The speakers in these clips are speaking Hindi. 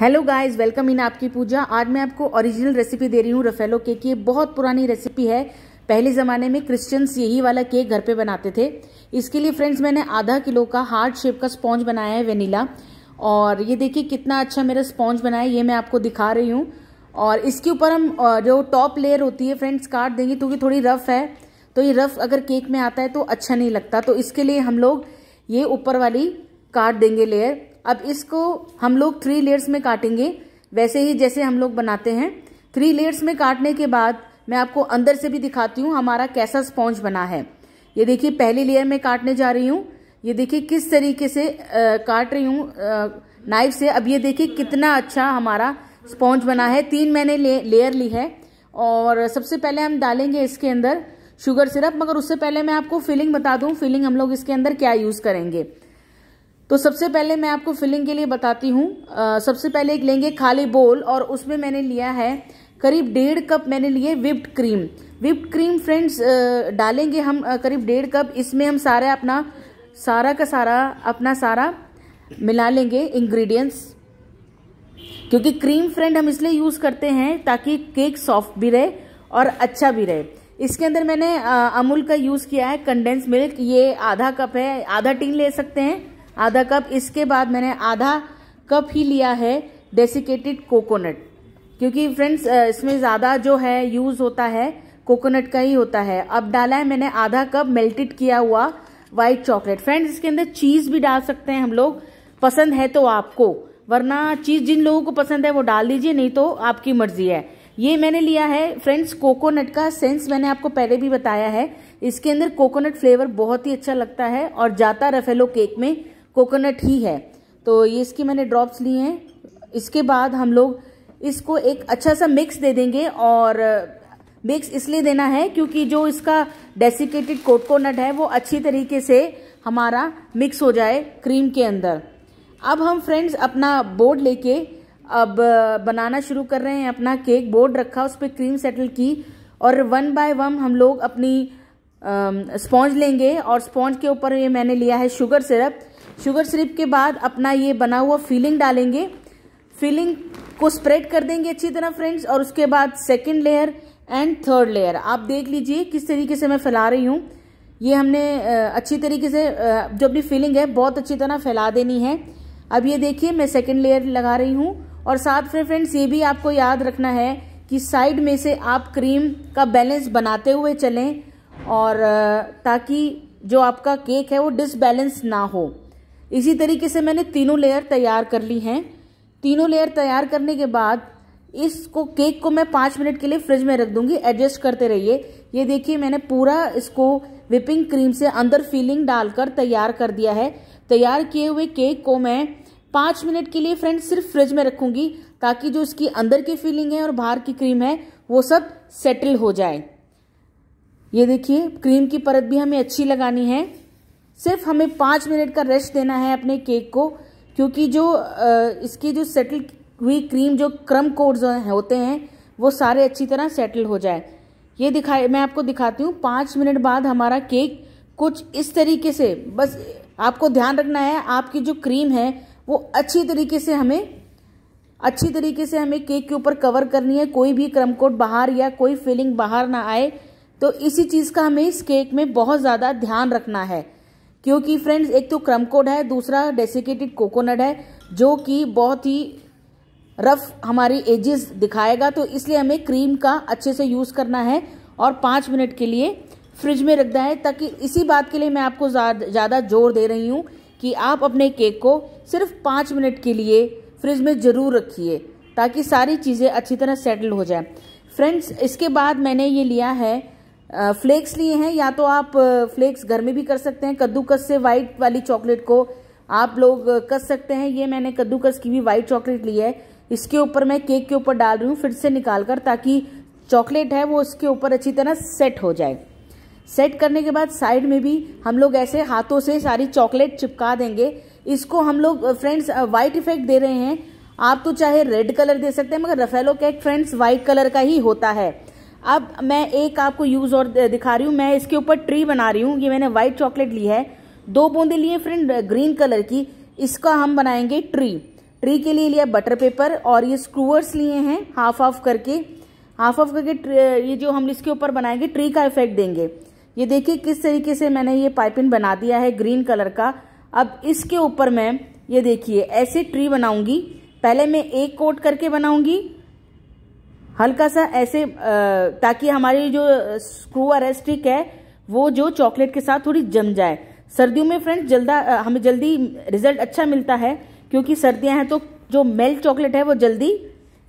हेलो गाइस वेलकम इन आपकी पूजा आज मैं आपको ओरिजिनल रेसिपी दे रही हूँ रफेलो केक की बहुत पुरानी रेसिपी है पहले ज़माने में क्रिश्चियंस यही वाला केक घर पे बनाते थे इसके लिए फ्रेंड्स मैंने आधा किलो का हार्ड शेप का स्पॉन्ज बनाया है वेनिला और ये देखिए कितना अच्छा मेरा स्पॉन्ज बना है ये मैं आपको दिखा रही हूँ और इसके ऊपर हम जो टॉप लेयर होती है फ्रेंड्स काट देंगे क्योंकि थोड़ी रफ है तो ये रफ अगर केक में आता है तो अच्छा नहीं लगता तो इसके लिए हम लोग ये ऊपर वाली काट देंगे लेयर अब इसको हम लोग थ्री लेयर्स में काटेंगे वैसे ही जैसे हम लोग बनाते हैं थ्री लेयर्स में काटने के बाद मैं आपको अंदर से भी दिखाती हूँ हमारा कैसा स्पॉन्ज बना है ये देखिए पहली लेयर में काटने जा रही हूँ ये देखिए किस तरीके से आ, काट रही हूँ नाइफ से अब ये देखिए कितना अच्छा हमारा स्पॉन्ज बना है तीन मैंने ले, लेयर ली है और सबसे पहले हम डालेंगे इसके अंदर शुगर सिरप मगर उससे पहले मैं आपको फिलिंग बता दूँ फिलिंग हम लोग इसके अंदर क्या यूज़ करेंगे तो सबसे पहले मैं आपको फिलिंग के लिए बताती हूँ सबसे पहले एक लेंगे खाली बोल और उसमें मैंने लिया है करीब डेढ़ कप मैंने लिए whipped cream whipped cream friends डालेंगे हम करीब डेढ़ कप इसमें हम सारा अपना सारा का सारा अपना सारा मिला लेंगे इंग्रेडिएंट्स क्योंकि क्रीम फ्रेंड हम इसलिए यूज़ करते हैं ताकि केक सॉफ्ट भी रहे और अच्छा भी रहे इसके अंदर मैंने अमूल का यूज़ किया है कंडेंस मिल्क ये आधा कप है आधा टीन ले सकते हैं आधा कप इसके बाद मैंने आधा कप ही लिया है डेसिकेटेड कोकोनट क्योंकि फ्रेंड्स इसमें ज़्यादा जो है यूज़ होता है कोकोनट का ही होता है अब डाला है मैंने आधा कप मेल्टेड किया हुआ वाइट चॉकलेट फ्रेंड्स इसके अंदर चीज़ भी डाल सकते हैं हम लोग पसंद है तो आपको वरना चीज़ जिन लोगों को पसंद है वो डाल दीजिए नहीं तो आपकी मर्जी है ये मैंने लिया है फ्रेंड्स कोकोनट का सेंस मैंने आपको पहले भी बताया है इसके अंदर कोकोनट फ्लेवर बहुत ही अच्छा लगता है और जाता रफेलो केक में कोकोनट ही है तो ये इसकी मैंने ड्रॉप्स लिए हैं इसके बाद हम लोग इसको एक अच्छा सा मिक्स दे देंगे और मिक्स इसलिए देना है क्योंकि जो इसका डेसिकेटेड कोकोनट है वो अच्छी तरीके से हमारा मिक्स हो जाए क्रीम के अंदर अब हम फ्रेंड्स अपना बोर्ड लेके अब बनाना शुरू कर रहे हैं अपना केक बोर्ड रखा उस पर क्रीम सेटल की और वन बाय वन हम लोग अपनी स्पॉन्ज लेंगे और स्पॉन्ज के ऊपर ये मैंने लिया है शुगर सिरप शुगर सिरप के बाद अपना ये बना हुआ फीलिंग डालेंगे फीलिंग को स्प्रेड कर देंगे अच्छी तरह फ्रेंड्स और उसके बाद second layer and third layer आप देख लीजिए किस तरीके से मैं फैला रही हूँ ये हमने अच्छी तरीके से जो अपनी फीलिंग है बहुत अच्छी तरह फैला देनी है अब ये देखिए मैं सेकेंड लेयर लगा रही हूँ और साथ में फ्रेंड्स ये भी आपको याद रखना है कि साइड में से आप क्रीम का बैलेंस बनाते हुए चलें और ताकि जो आपका केक है वो डिसबैलेंस ना हो इसी तरीके से मैंने तीनों लेयर तैयार कर ली हैं तीनों लेयर तैयार करने के बाद इसको केक को मैं पाँच मिनट के लिए फ्रिज में रख दूंगी एडजस्ट करते रहिए ये देखिए मैंने पूरा इसको विपिंग क्रीम से अंदर फीलिंग डालकर तैयार कर दिया है तैयार किए हुए केक को मैं पाँच मिनट के लिए फ्रेंड सिर्फ फ्रिज में रखूंगी ताकि जो इसकी अंदर की फीलिंग है और बाहर की क्रीम है वो सब सेटल हो जाए ये देखिए क्रीम की परत भी हमें अच्छी लगानी है सिर्फ हमें पाँच मिनट का रेस्ट देना है अपने केक को क्योंकि जो इसकी जो सेटल हुई क्रीम जो क्रम कोड्स होते हैं वो सारे अच्छी तरह सेटल हो जाए ये दिखाए मैं आपको दिखाती हूँ पाँच मिनट बाद हमारा केक कुछ इस तरीके से बस आपको ध्यान रखना है आपकी जो क्रीम है वो अच्छी तरीके से हमें अच्छी तरीके से हमें केक के ऊपर कवर करनी है कोई भी क्रम कोड बाहर या कोई फीलिंग बाहर ना आए तो इसी चीज़ का हमें इस केक में बहुत ज़्यादा ध्यान रखना है क्योंकि फ्रेंड्स एक तो क्रम कोड है दूसरा डेसिकेटेड कोकोनट है जो कि बहुत ही रफ हमारी एजेस दिखाएगा तो इसलिए हमें क्रीम का अच्छे से यूज़ करना है और पाँच मिनट के लिए फ्रिज में रखना है ताकि इसी बात के लिए मैं आपको ज़्यादा जोर दे रही हूँ कि आप अपने केक को सिर्फ पाँच मिनट के लिए फ्रिज में ज़रूर रखिए ताकि सारी चीज़ें अच्छी तरह सेटल हो जाए फ्रेंड्स इसके बाद मैंने ये लिया है फ्लेक्स लिए हैं या तो आप फ्लेक्स घर में भी कर सकते हैं कद्दूकस से वाइट वाली चॉकलेट को आप लोग कस सकते हैं ये मैंने कद्दूकस की भी वाइट चॉकलेट ली है इसके ऊपर मैं केक के ऊपर डाल रही हूँ फिर से निकाल कर ताकि चॉकलेट है वो इसके ऊपर अच्छी तरह सेट हो जाए सेट करने के बाद साइड में भी हम लोग ऐसे हाथों से सारी चॉकलेट चिपका देंगे इसको हम लोग फ्रेंड्स वाइट इफेक्ट दे रहे हैं आप तो चाहे रेड कलर दे सकते हैं मगर Raffaello cake friends white colour का ही होता है अब मैं एक आपको यूज़ और दिखा रही हूँ मैं इसके ऊपर ट्री बना रही हूँ ये मैंने व्हाइट चॉकलेट ली है दो बूंदे लिए फ्रेंड ग्रीन कलर की इसका हम बनाएंगे ट्री ट्री के लिए लिया बटर पेपर और ये स्क्रूअर्स लिए हैं हाफ ऑफ करके हाफ ऑफ करके ये जो हम इसके ऊपर बनाएंगे ट्री का इफेक्ट देंगे ये देखिए किस तरीके से मैंने ये पाइपिंग बना दिया है ग्रीन कलर का अब इसके ऊपर मैं ये देखिए ऐसे ट्री बनाऊंगी पहले मैं एक कोट करके बनाऊंगी हल्का सा ऐसे ताकि हमारी जो स्क्रू और स्टिक है वो जो चॉकलेट के साथ थोड़ी जम जाए सर्दियों में फ्रेंड्स जल्दा हमें जल्दी रिजल्ट अच्छा मिलता है क्योंकि सर्दियां हैं तो जो मेल्ट चॉकलेट है वो जल्दी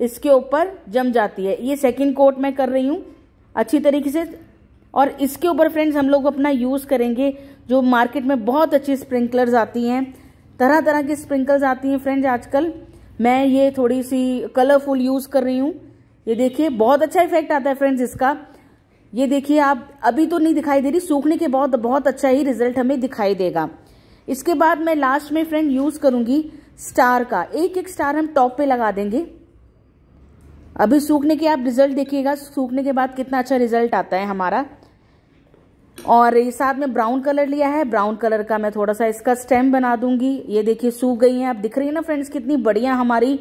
इसके ऊपर जम जाती है ये सेकंड कोट मैं कर रही हूँ अच्छी तरीके से और इसके ऊपर फ्रेंड्स हम लोग अपना यूज़ करेंगे जो मार्केट में बहुत अच्छी स्प्रिंकलर्स आती हैं तरह तरह की स्प्रिंकल्स आती हैं फ्रेंड्स आजकल मैं ये थोड़ी सी कलरफुल यूज़ कर रही हूँ ये देखिए बहुत अच्छा इफेक्ट आता है फ्रेंड्स इसका ये देखिए आप अभी तो नहीं दिखाई दे रही सूखने के बहुत बहुत अच्छा ही रिजल्ट हमें दिखाई देगा इसके बाद मैं लास्ट में फ्रेंड यूज़ करूंगी स्टार का एक एक स्टार हम टॉप पे लगा देंगे अभी सूखने के आप रिजल्ट देखिएगा सूखने के बाद कितना अच्छा रिजल्ट आता है हमारा और ये साथ में ब्राउन कलर लिया है ब्राउन कलर का मैं थोड़ा सा इसका स्टेम बना दूंगी ये देखिए सूख गई हैं आप दिख रही है ना फ्रेंड्स कितनी बढ़िया हमारी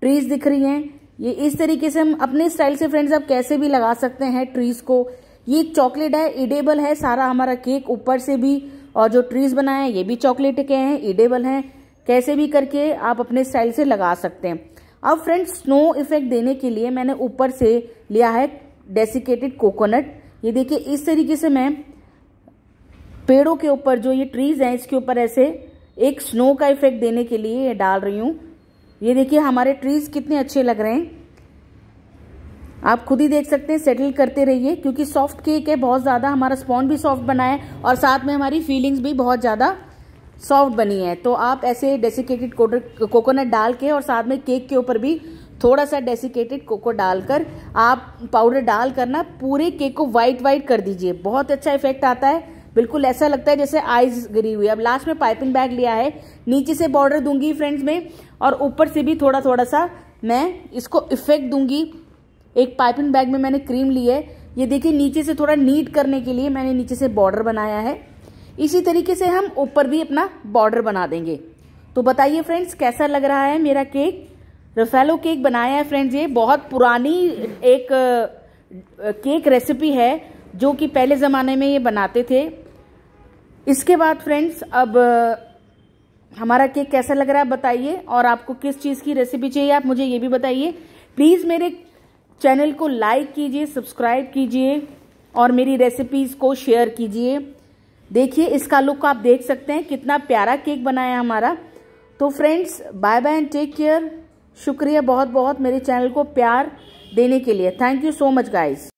ट्रीज दिख रही हैं ये इस तरीके से हम अपने स्टाइल से फ्रेंड्स आप कैसे भी लगा सकते हैं ट्रीज को ये चॉकलेट है इडेबल है सारा हमारा केक ऊपर से भी और जो ट्रीज बनाए हैं ये भी चॉकलेट के हैं इडेबल हैं कैसे भी करके आप अपने स्टाइल से लगा सकते हैं अब फ्रेंड्स स्नो इफेक्ट देने के लिए मैंने ऊपर से लिया है डेसिकेटेड कोकोनट ये देखिए इस तरीके से मैं पेड़ों के ऊपर जो ये ट्रीज हैं इसके ऊपर ऐसे एक स्नो का इफेक्ट देने के लिए डाल रही हूँ ये देखिए हमारे ट्रीज़ कितने अच्छे लग रहे हैं आप खुद ही देख सकते हैं सेटल करते रहिए क्योंकि सॉफ्ट केक है बहुत ज़्यादा हमारा स्पॉन भी सॉफ्ट बना है और साथ में हमारी फीलिंग्स भी बहुत ज़्यादा सॉफ्ट बनी है तो आप ऐसे डेसिकेटेड कोकोनट डाल के और साथ में केक के ऊपर भी थोड़ा सा डेसिकेटेड कोको डालकर आप पाउडर डाल कर ना पूरे केक को वाइट वाइट कर दीजिए बहुत अच्छा इफेक्ट आता है बिल्कुल ऐसा लगता है जैसे आइज गिरी हुई अब लास्ट में पाइपिंग बैग लिया है नीचे से बॉर्डर दूंगी फ्रेंड्स में और ऊपर से भी थोड़ा थोड़ा सा मैं इसको इफेक्ट दूंगी एक पाइपिंग बैग में मैंने क्रीम ली है ये देखिए नीचे से थोड़ा नीट करने के लिए मैंने नीचे से बॉर्डर बनाया है इसी तरीके से हम ऊपर भी अपना बॉर्डर बना देंगे तो बताइए फ्रेंड्स कैसा लग रहा है मेरा केक रफेलो केक बनाया है फ्रेंड्स ये बहुत पुरानी एक केक रेसिपी है जो कि पहले ज़माने में ये बनाते थे इसके बाद फ्रेंड्स अब हमारा केक कैसा लग रहा है बताइए और आपको किस चीज़ की रेसिपी चाहिए आप मुझे ये भी बताइए प्लीज़ मेरे चैनल को लाइक कीजिए सब्सक्राइब कीजिए और मेरी रेसिपीज़ को शेयर कीजिए देखिए इसका लुक आप देख सकते हैं कितना प्यारा केक बनाया हमारा तो friends bye bye and take care शुक्रिया बहुत बहुत मेरे चैनल को प्यार देने के लिए thank you so much guys